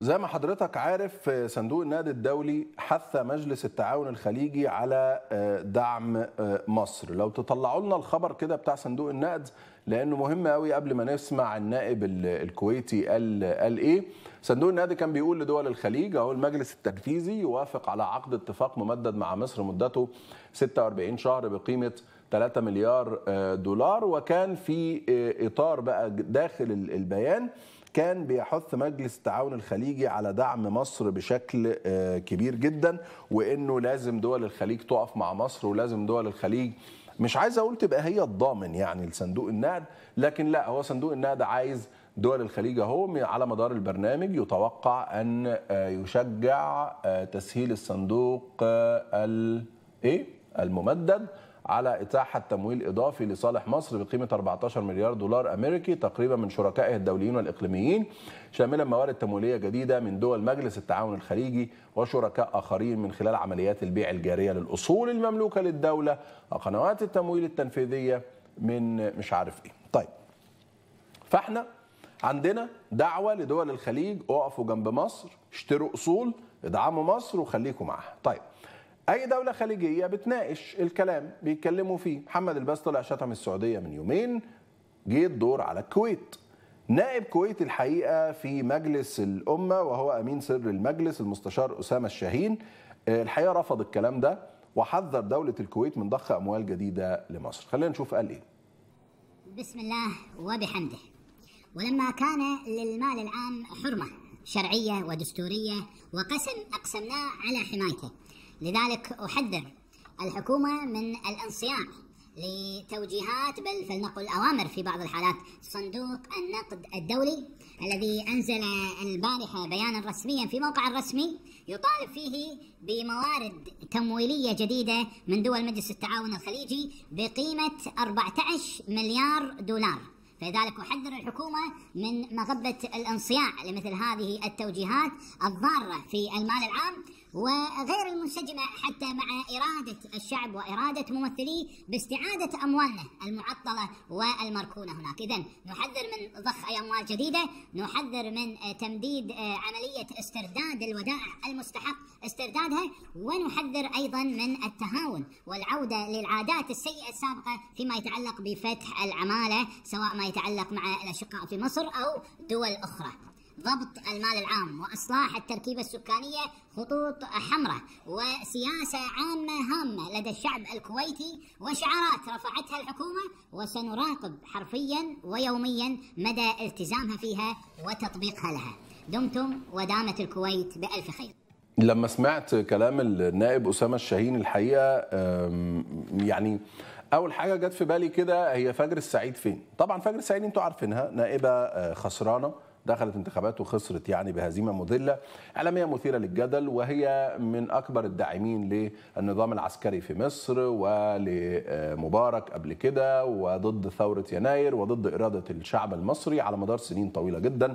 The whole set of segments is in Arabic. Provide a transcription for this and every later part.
زي ما حضرتك عارف آه، صندوق النقد الدولي حث مجلس التعاون الخليجي على آه، دعم آه، مصر لو تطلعوا لنا الخبر كده بتاع صندوق النقد لانه مهم قوي قبل ما نسمع النائب الكويتي قال قال ايه صندوق النقد كان بيقول لدول الخليج اهو المجلس التنفيذي يوافق على عقد اتفاق ممدد مع مصر مدته 46 شهر بقيمه 3 مليار دولار وكان في اطار بقى داخل البيان كان بيحث مجلس التعاون الخليجي على دعم مصر بشكل آه، كبير جدا وانه لازم دول الخليج تقف مع مصر ولازم دول الخليج مش عايز اقول تبقى هي الضامن يعني لصندوق النقد لكن لا هو صندوق النقد عايز دول الخليج اهو على مدار البرنامج يتوقع ان آه، يشجع آه، تسهيل الصندوق الايه الممدد على إتاحة تمويل إضافي لصالح مصر بقيمة 14 مليار دولار أمريكي تقريبا من شركائه الدوليين والإقليميين شاملا موارد تمويلية جديدة من دول مجلس التعاون الخليجي وشركاء آخرين من خلال عمليات البيع الجارية للأصول المملوكة للدولة وقنوات التمويل التنفيذية من مش عارف إيه طيب فإحنا عندنا دعوة لدول الخليج اقفوا جنب مصر اشتروا أصول ادعموا مصر وخليكم معاها طيب اي دوله خليجيه بتناقش الكلام بيتكلموا فيه محمد الباز طلع شتم السعوديه من يومين جه الدور على الكويت نائب كويتي الحقيقه في مجلس الامه وهو امين سر المجلس المستشار اسامه الشاهين آه، الحقيقه رفض الكلام ده وحذر دوله الكويت من ضخ اموال جديده لمصر خلينا نشوف قال ايه بسم الله وبحمده ولما كان للمال العام حرمه شرعيه ودستوريه وقسم اقسمناه على حمايته لذلك أحذر الحكومة من الانصياع لتوجيهات بل فلنقل أوامر في بعض الحالات صندوق النقد الدولي الذي أنزل البارحة بيانا رسميا في موقع الرسمي يطالب فيه بموارد تمويلية جديدة من دول مجلس التعاون الخليجي بقيمة 14 مليار دولار فلذلك أحذر الحكومة من مغبة الانصياع لمثل هذه التوجيهات الضارة في المال العام وغير المنسجمة حتى مع إرادة الشعب وإرادة ممثليه باستعادة أموالنا المعطلة والمركونة هناك إذا نحذر من ضخ أي أموال جديدة نحذر من تمديد عملية استرداد الودائع المستحق استردادها ونحذر أيضا من التهاون والعودة للعادات السيئة السابقة فيما يتعلق بفتح العمالة سواء ما يتعلق مع الأشقاء في مصر أو دول أخرى ضبط المال العام واصلاح التركيبه السكانيه خطوط حمراء وسياسه عامه هامه لدى الشعب الكويتي وشعارات رفعتها الحكومه وسنراقب حرفيا ويوميا مدى التزامها فيها وتطبيقها لها دمتم ودامت الكويت بالف خير لما سمعت كلام النائب اسامه الشاهين الحقيقه يعني اول حاجه جت في بالي كده هي فجر السعيد فين طبعا فجر السعيد انتوا عارفينها نائبه أه، خسرانه دخلت انتخابات وخسرت يعني بهزيمه مذله اعلاميه مثيره للجدل وهي من اكبر الداعمين للنظام العسكري في مصر ولمبارك قبل كده وضد ثوره يناير وضد اراده الشعب المصري على مدار سنين طويله جدا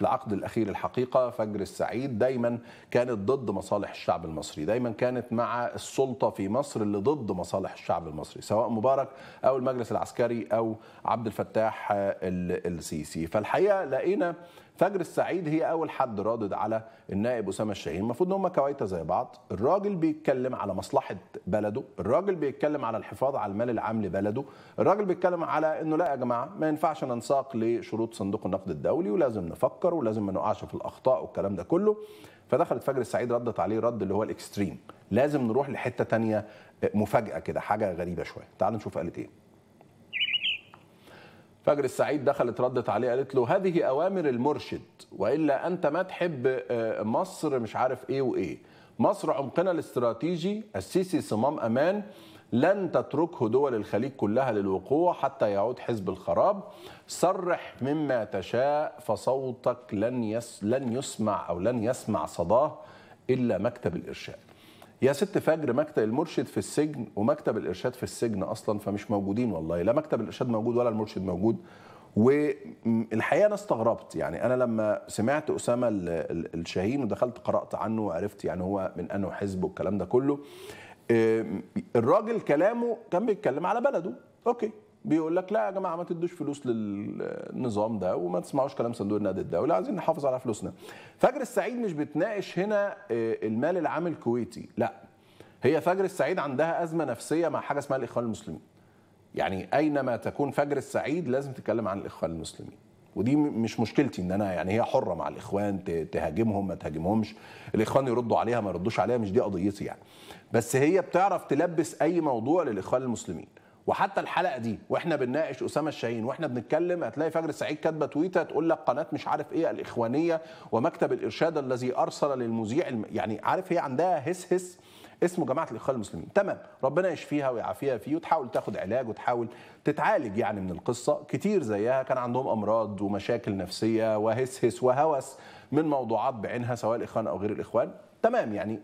العقد الاخير الحقيقه فجر السعيد دايما كانت ضد مصالح الشعب المصري دايما كانت مع السلطه في مصر اللي ضد مصالح الشعب المصري سواء مبارك او المجلس العسكري او عبد الفتاح السيسي فالحقيقه لقينا فجر السعيد هي اول حد رادد على النائب اسامه الشاهين المفروض ان هم كويته زي بعض الراجل بيتكلم على مصلحه بلده الراجل بيتكلم على الحفاظ على المال العام لبلده الراجل بيتكلم على انه لا يا جماعه ما ينفعش ننساق لشروط صندوق النقد الدولي ولازم نفكر ولازم ما نقعش في الاخطاء والكلام ده كله فدخلت فجر السعيد ردت عليه رد اللي هو الاكستريم لازم نروح لحته تانية مفاجاه كده حاجه غريبه شويه تعال نشوف قالت ايه فجر السعيد دخلت ردت عليه قالت له هذه اوامر المرشد والا انت ما تحب آه، مصر مش عارف ايه وايه مصر عمقنا الاستراتيجي السيسي صمام امان لن تتركه دول الخليج كلها للوقوع حتى يعود حزب الخراب صرح مما تشاء فصوتك لن يس لن يسمع او لن يسمع صداه الا مكتب الارشاد يا ست فجر مكتب المرشد في السجن ومكتب الارشاد في السجن اصلا فمش موجودين والله لا مكتب الارشاد موجود ولا المرشد موجود والحقيقه انا استغربت يعني انا لما سمعت اسامه الشاهين ودخلت قرات عنه وعرفت يعني هو من انه حزب والكلام ده كله الراجل كلامه كان بيتكلم على بلده اوكي بيقول لك لا يا جماعه ما تدوش فلوس للنظام ده وما تسمعوش كلام صندوق النقد الدولي عايزين نحافظ على فلوسنا. فجر السعيد مش بتناقش هنا آه، المال العام الكويتي، لا هي فجر السعيد عندها ازمه نفسيه مع حاجه اسمها الاخوان المسلمين. يعني اينما تكون فجر السعيد لازم تتكلم عن الاخوان المسلمين. ودي مش مشكلتي ان انا يعني هي حره مع الاخوان تهاجمهم ما تهاجمهمش الاخوان يردوا عليها ما يردوش عليها مش دي قضيتي يعني بس هي بتعرف تلبس اي موضوع للاخوان المسلمين وحتى الحلقه دي واحنا بنناقش اسامه الشاهين واحنا بنتكلم هتلاقي فجر سعيد كاتبه تويته تقول لك قناه مش عارف ايه الاخوانيه ومكتب الارشاد الذي ارسل للمذيع الم... يعني عارف هي عندها هس هس اسمه جماعه الاخوان المسلمين تمام ربنا يشفيها ويعافيها فيه وتحاول تاخد علاج وتحاول تتعالج يعني من القصه كتير زيها كان عندهم امراض ومشاكل نفسيه وهس هس وهوس من موضوعات بعينها سواء الاخوان او غير الاخوان تمام يعني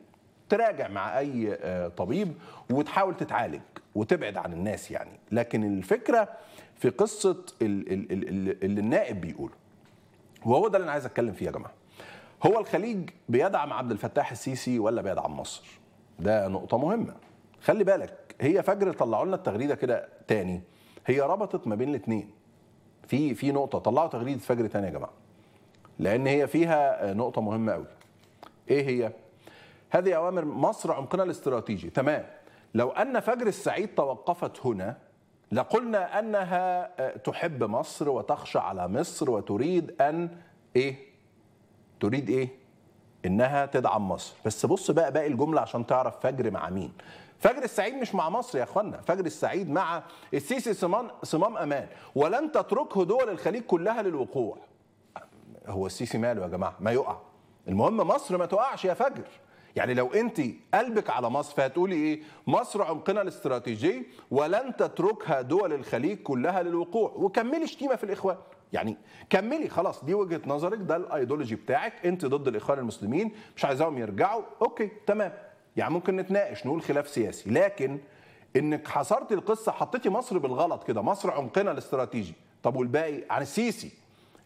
تراجع مع اي آه، طبيب وتحاول تتعالج وتبعد عن الناس يعني لكن الفكره في قصه اللي النائب بيقوله وهو ده اللي انا عايز اتكلم فيه يا جماعه هو الخليج بيدعم عبد الفتاح السيسي ولا بيدعم مصر ده نقطه مهمه خلي بالك هي فجر طلعوا لنا التغريده كده تاني هي ربطت ما بين الاثنين في في نقطه طلعوا تغريده فجر تاني يا جماعه لان هي فيها نقطه مهمه قوي ايه هي هذه اوامر مصر عمقنا الاستراتيجي تمام لو أن فجر السعيد توقفت هنا لقلنا أنها آه، تحب مصر وتخشى على مصر وتريد أن إيه؟ تريد إيه؟ إنها تدعم مصر بس بص بقى باقي الجملة عشان تعرف فجر مع مين فجر السعيد مش مع مصر يا اخوانا فجر السعيد مع السيسي صمام صمام امان ولن تتركه دول الخليج كلها للوقوع هو السيسي ماله يا جماعه ما يقع المهم مصر ما تقعش يا فجر يعني لو انت قلبك على مصر فهتقولي ايه مصر عمقنا الاستراتيجي ولن تتركها دول الخليج كلها للوقوع وكملي شتيمه في الاخوان يعني كملي خلاص دي وجهه نظرك ده الايديولوجي بتاعك انت ضد الاخوان المسلمين مش عايزاهم يرجعوا اوكي تمام يعني ممكن نتناقش نقول خلاف سياسي لكن انك حصرتي القصه حطيتي مصر بالغلط كده مصر عمقنا الاستراتيجي طب والباقي عن السيسي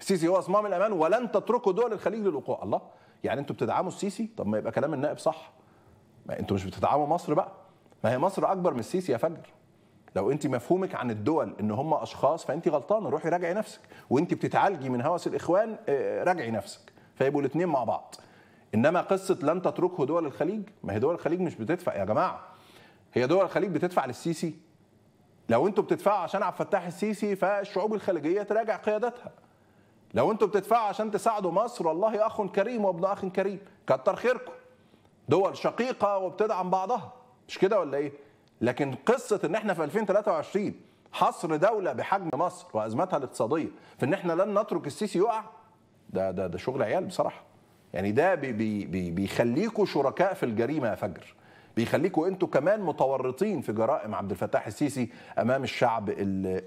السيسي هو اصمام الامان ولن تتركوا دول الخليج للوقوع الله يعني انتوا بتدعموا السيسي طب ما يبقى كلام النائب صح ما انتوا مش بتدعموا مصر بقى ما هي مصر اكبر من السيسي يا فجر لو انت مفهومك عن الدول ان هم اشخاص فانت غلطانه روحي راجعي نفسك وانت بتتعالجي من هوس الاخوان آه، راجعي نفسك فيبقوا الاثنين مع بعض انما قصه لن تتركه دول الخليج ما هي دول الخليج مش بتدفع يا جماعه هي دول الخليج بتدفع للسيسي لو انتوا بتدفعوا عشان عبد الفتاح السيسي فالشعوب الخليجيه تراجع قيادتها لو انتوا بتدفعوا عشان تساعدوا مصر والله اخ كريم وابن اخ كريم كتر خيركم دول شقيقه وبتدعم بعضها مش كده ولا ايه لكن قصه ان احنا في 2023 حصر دوله بحجم مصر وازمتها الاقتصاديه في ان احنا لن نترك السيسي يقع ده ده ده شغل عيال بصراحه يعني ده بي بي بيخليكوا شركاء في الجريمه يا فجر بيخليكم انتوا كمان متورطين في جرائم عبد الفتاح السيسي امام الشعب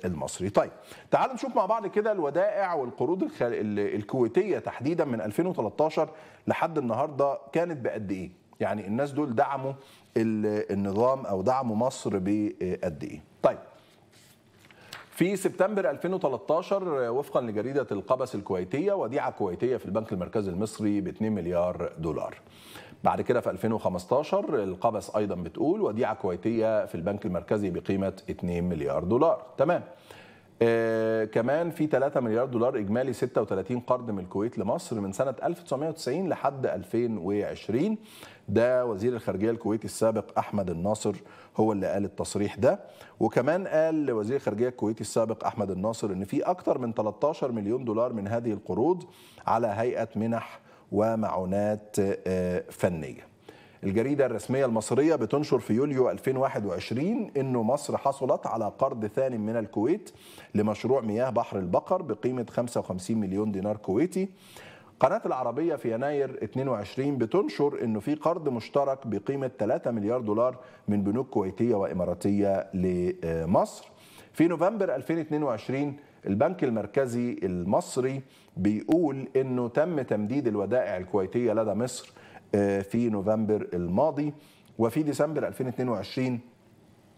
المصري طيب تعالوا نشوف مع بعض كده الودائع والقروض الكويتيه تحديدا من 2013 لحد النهارده كانت بقد ايه يعني الناس دول دعموا النظام او دعموا مصر بقد ايه طيب في سبتمبر 2013 وفقا لجريدة القبس الكويتية وديعة كويتية في البنك المركزي المصري ب 2 مليار دولار بعد كده في 2015 القبس أيضا بتقول وديعة كويتية في البنك المركزي بقيمة 2 مليار دولار تمام آه كمان في 3 مليار دولار اجمالي 36 قرض من الكويت لمصر من سنه 1990 لحد 2020 ده وزير الخارجيه الكويتي السابق احمد الناصر هو اللي قال التصريح ده وكمان قال لوزير الخارجيه الكويتي السابق احمد الناصر ان في اكثر من 13 مليون دولار من هذه القروض على هيئه منح ومعونات آه، فنيه الجريدة الرسمية المصرية بتنشر في يوليو 2021 أنه مصر حصلت على قرض ثاني من الكويت لمشروع مياه بحر البقر بقيمة 55 مليون دينار كويتي قناة العربية في يناير 22 بتنشر انه في قرض مشترك بقيمة 3 مليار دولار من بنوك كويتية واماراتية لمصر. في نوفمبر 2022 البنك المركزي المصري بيقول انه تم تمديد الودائع الكويتية لدى مصر آه، في نوفمبر الماضي وفي ديسمبر 2022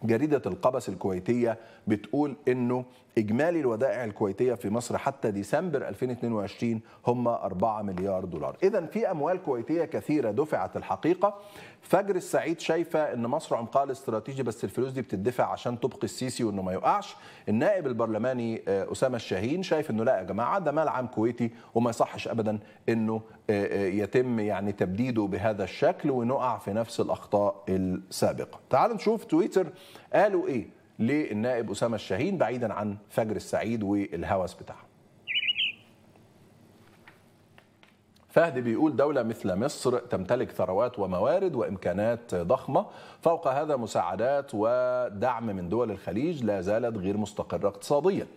جريدة القبس الكويتية بتقول أنه إجمالي الودائع الكويتية في مصر حتى ديسمبر 2022 هم 4 مليار دولار إذا في أموال كويتية كثيرة دفعت الحقيقة فجر السعيد شايفة أن مصر عمقها الاستراتيجي بس الفلوس دي بتدفع عشان تبقي السيسي وأنه ما يقعش النائب البرلماني آه، أسامة الشاهين شايف أنه لا يا جماعة ده مال عام كويتي وما يصحش أبدا أنه آه، آه، يتم يعني تبديده بهذا الشكل ونقع في نفس الأخطاء السابقة تعالوا نشوف تويتر قالوا إيه للنائب اسامه الشاهين بعيدا عن فجر السعيد والهوس بتاعه. فهد بيقول دولة مثل مصر تمتلك ثروات وموارد وإمكانات ضخمة فوق هذا مساعدات ودعم من دول الخليج لا زالت غير مستقرة اقتصاديا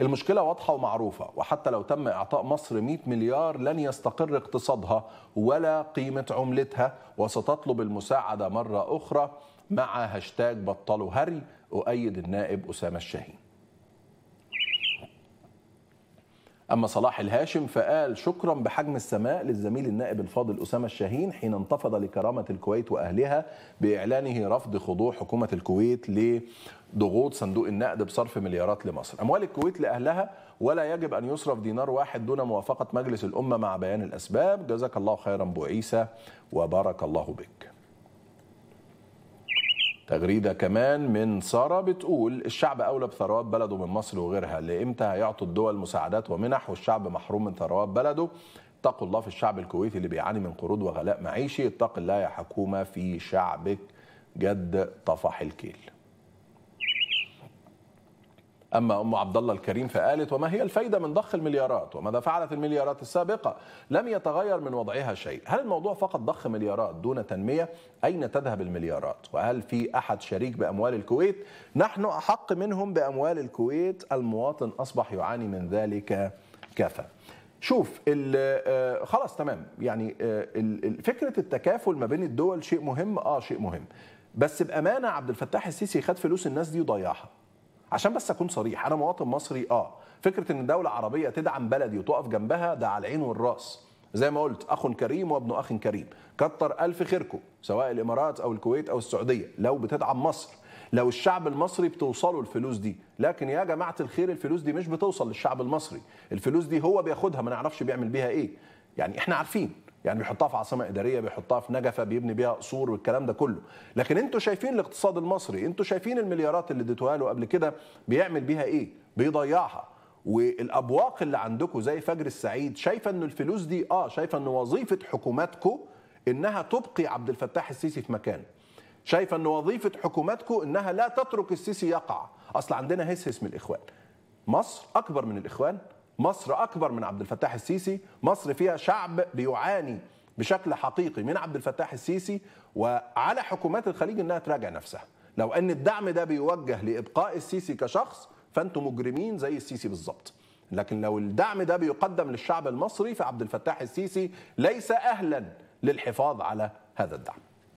المشكلة واضحة ومعروفة وحتى لو تم إعطاء مصر 100 مليار لن يستقر اقتصادها ولا قيمة عملتها وستطلب المساعدة مرة أخرى مع هاشتاج بطلوا هري أؤيد النائب أسامة الشاهين أما صلاح الهاشم فقال شكرا بحجم السماء للزميل النائب الفاضل أسامة الشاهين حين انتفض لكرامة الكويت وأهلها بإعلانه رفض خضوع حكومة الكويت لضغوط صندوق النقد بصرف مليارات لمصر أموال الكويت لأهلها ولا يجب أن يصرف دينار واحد دون موافقة مجلس الأمة مع بيان الأسباب جزاك الله خيرا بوعيسى عيسى وبارك الله بك تغريده كمان من ساره بتقول الشعب اولى بثروات بلده من مصر وغيرها لامتى هيعطوا الدول مساعدات ومنح والشعب محروم من ثروات بلده اتقوا الله في الشعب الكويتي اللي بيعاني من قروض وغلاء معيشي اتق الله يا حكومه في شعبك جد طفح الكيل اما ام عبد الله الكريم فقالت وما هي الفائده من ضخ المليارات وماذا فعلت المليارات السابقه لم يتغير من وضعها شيء هل الموضوع فقط ضخ مليارات دون تنميه اين تذهب المليارات وهل في احد شريك باموال الكويت نحن احق منهم باموال الكويت المواطن اصبح يعاني من ذلك كافه شوف آه، خلاص تمام يعني آه، فكره التكافل ما بين الدول شيء مهم اه شيء مهم بس بامانه عبد الفتاح السيسي خد فلوس الناس دي وضيعها عشان بس اكون صريح انا مواطن مصري اه فكره ان دوله عربيه تدعم بلدي وتقف جنبها ده على العين والراس زي ما قلت اخ كريم وابن اخ كريم كتر الف خيركم سواء الامارات او الكويت او السعوديه لو بتدعم مصر لو الشعب المصري بتوصله الفلوس دي لكن يا جماعه الخير الفلوس دي مش بتوصل للشعب المصري الفلوس دي هو بياخدها ما نعرفش بيعمل بيها ايه يعني احنا عارفين يعني بيحطها في عاصمه اداريه بيحطها في نجفه بيبني بيها قصور والكلام ده كله لكن انتوا شايفين الاقتصاد المصري انتوا شايفين المليارات اللي اديتوها له قبل كده بيعمل بيها ايه بيضيعها والابواق اللي عندكم زي فجر السعيد شايفه ان الفلوس دي اه شايفه ان وظيفه حكوماتكم انها تبقي عبد الفتاح السيسي في مكانه شايفه ان وظيفه حكوماتكم انها لا تترك السيسي يقع اصل عندنا هس هس من الاخوان مصر اكبر من الاخوان مصر اكبر من عبد الفتاح السيسي مصر فيها شعب بيعاني بشكل حقيقي من عبد الفتاح السيسي وعلى حكومات الخليج انها تراجع نفسها لو ان الدعم ده بيوجه لابقاء السيسي كشخص فانتم مجرمين زي السيسي بالظبط لكن لو الدعم ده بيقدم للشعب المصري فعبد الفتاح السيسي ليس اهلا للحفاظ على هذا الدعم